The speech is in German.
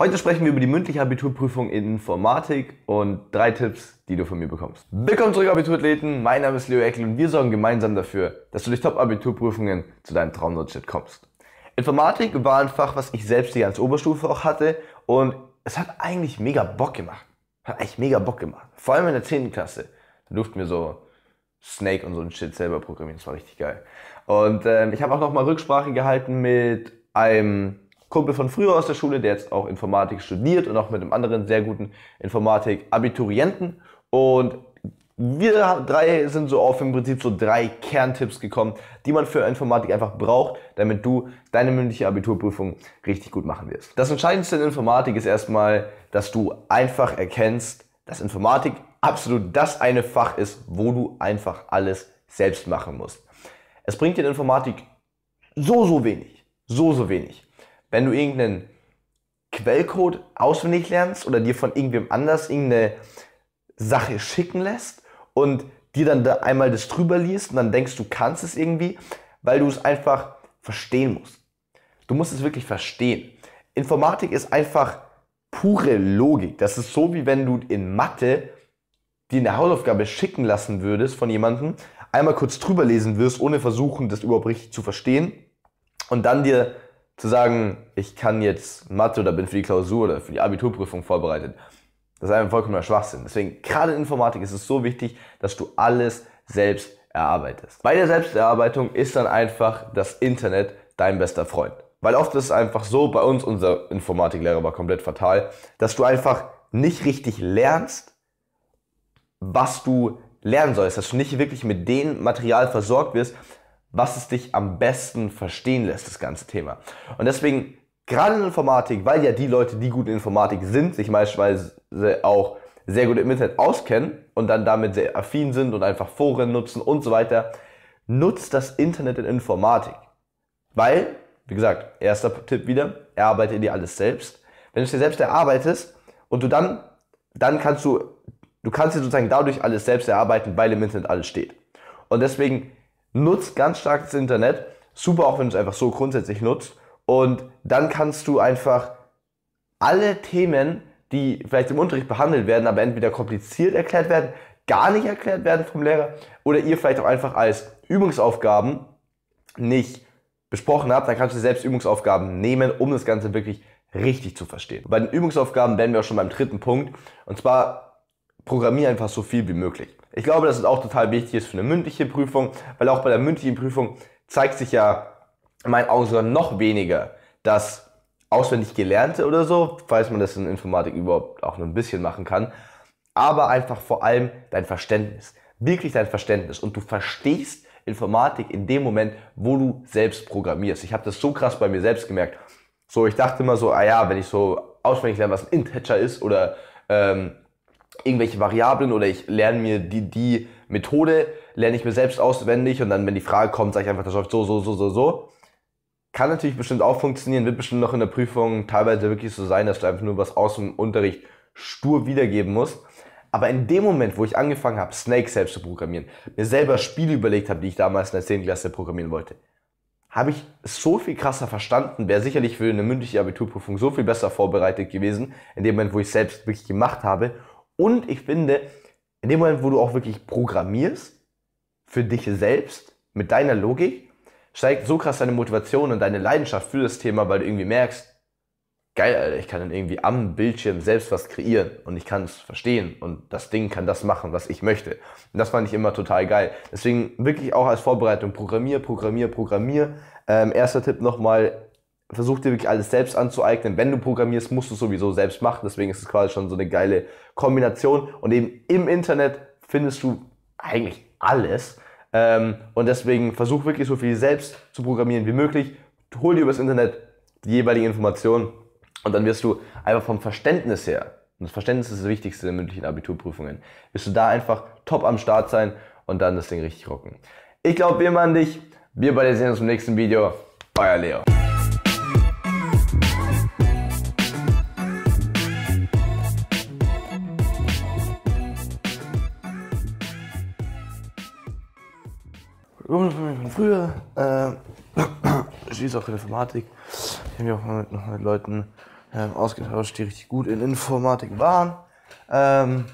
Heute sprechen wir über die mündliche Abiturprüfung in Informatik und drei Tipps, die du von mir bekommst. Willkommen zurück, Abiturathleten. Mein Name ist Leo Eckel und wir sorgen gemeinsam dafür, dass du durch Top-Abiturprüfungen zu deinem Traumdurchschnitt kommst. Informatik war ein Fach, was ich selbst die ganze Oberstufe auch hatte und es hat eigentlich mega Bock gemacht. Hat eigentlich mega Bock gemacht. Vor allem in der 10. Klasse. Da durften wir so Snake und so ein Shit selber programmieren. Das war richtig geil. Und äh, ich habe auch nochmal Rücksprache gehalten mit einem Kumpel von früher aus der Schule, der jetzt auch Informatik studiert und auch mit einem anderen sehr guten Informatik-Abiturienten. Und wir drei sind so auf im Prinzip so drei Kerntipps gekommen, die man für Informatik einfach braucht, damit du deine mündliche Abiturprüfung richtig gut machen wirst. Das Entscheidendste in Informatik ist erstmal, dass du einfach erkennst, dass Informatik absolut das eine Fach ist, wo du einfach alles selbst machen musst. Es bringt dir in Informatik so, so wenig. So, so wenig wenn du irgendeinen Quellcode auswendig lernst oder dir von irgendwem anders irgendeine Sache schicken lässt und dir dann da einmal das drüber liest und dann denkst du kannst es irgendwie, weil du es einfach verstehen musst. Du musst es wirklich verstehen. Informatik ist einfach pure Logik. Das ist so wie wenn du in Mathe dir eine Hausaufgabe schicken lassen würdest von jemandem, einmal kurz drüber lesen wirst, ohne versuchen, das überhaupt richtig zu verstehen und dann dir zu sagen, ich kann jetzt Mathe oder bin für die Klausur oder für die Abiturprüfung vorbereitet, das ist ein vollkommener Schwachsinn. Deswegen, gerade in Informatik ist es so wichtig, dass du alles selbst erarbeitest. Bei der Selbsterarbeitung ist dann einfach das Internet dein bester Freund. Weil oft ist es einfach so, bei uns, unser Informatiklehrer war komplett fatal, dass du einfach nicht richtig lernst, was du lernen sollst, dass du nicht wirklich mit dem Material versorgt wirst, was es dich am besten verstehen lässt, das ganze Thema. Und deswegen, gerade in Informatik, weil ja die Leute, die gut in Informatik sind, sich meistens auch sehr gut im Internet auskennen und dann damit sehr affin sind und einfach Foren nutzen und so weiter, nutzt das Internet in Informatik. Weil, wie gesagt, erster Tipp wieder, erarbeite dir alles selbst. Wenn du es dir selbst erarbeitest und du dann, dann kannst du, du kannst dir sozusagen dadurch alles selbst erarbeiten, weil im Internet alles steht. Und deswegen Nutzt ganz stark das Internet. Super, auch wenn du es einfach so grundsätzlich nutzt. Und dann kannst du einfach alle Themen, die vielleicht im Unterricht behandelt werden, aber entweder kompliziert erklärt werden, gar nicht erklärt werden vom Lehrer oder ihr vielleicht auch einfach als Übungsaufgaben nicht besprochen habt, dann kannst du selbst Übungsaufgaben nehmen, um das Ganze wirklich richtig zu verstehen. Bei den Übungsaufgaben wären wir auch schon beim dritten Punkt. Und zwar programmiere einfach so viel wie möglich. Ich glaube, dass es auch total wichtig ist für eine mündliche Prüfung, weil auch bei der mündlichen Prüfung zeigt sich ja in meinen Augen sogar noch weniger, das auswendig gelernte oder so, falls man das in Informatik überhaupt auch nur ein bisschen machen kann, aber einfach vor allem dein Verständnis, wirklich dein Verständnis und du verstehst Informatik in dem Moment, wo du selbst programmierst. Ich habe das so krass bei mir selbst gemerkt. So, ich dachte immer so, ah ja, wenn ich so auswendig lerne, was ein Integer ist oder ähm, irgendwelche Variablen oder ich lerne mir die, die Methode, lerne ich mir selbst auswendig und dann, wenn die Frage kommt, sage ich einfach, das läuft so, so, so, so, so. Kann natürlich bestimmt auch funktionieren, wird bestimmt noch in der Prüfung teilweise wirklich so sein, dass du einfach nur was aus dem Unterricht stur wiedergeben musst. Aber in dem Moment, wo ich angefangen habe, Snake selbst zu programmieren, mir selber Spiele überlegt habe, die ich damals in der 10. Klasse programmieren wollte, habe ich so viel krasser verstanden, wäre sicherlich für eine mündliche Abiturprüfung so viel besser vorbereitet gewesen, in dem Moment, wo ich selbst wirklich gemacht habe und ich finde, in dem Moment, wo du auch wirklich programmierst, für dich selbst, mit deiner Logik, steigt so krass deine Motivation und deine Leidenschaft für das Thema, weil du irgendwie merkst, geil, Alter, ich kann dann irgendwie am Bildschirm selbst was kreieren und ich kann es verstehen und das Ding kann das machen, was ich möchte. Und das fand ich immer total geil. Deswegen wirklich auch als Vorbereitung, programmier, programmier, programmier. Ähm, erster Tipp nochmal, versuch dir wirklich alles selbst anzueignen. Wenn du programmierst, musst du es sowieso selbst machen. Deswegen ist es quasi schon so eine geile Kombination. Und eben im Internet findest du eigentlich alles. Ähm, und deswegen versuch wirklich so viel selbst zu programmieren wie möglich. Hol dir übers Internet die jeweiligen Informationen und dann wirst du einfach vom Verständnis her, und das Verständnis ist das Wichtigste in mündlichen Abiturprüfungen, wirst du da einfach top am Start sein und dann das Ding richtig rocken. Ich glaube, wir machen dich. Wir beide sehen uns im nächsten Video. Euer Leo. von früher, äh, schließt auch Informatik. Ich habe mich auch mal mit, noch mit Leuten äh, ausgetauscht, die richtig gut in Informatik waren. Ähm,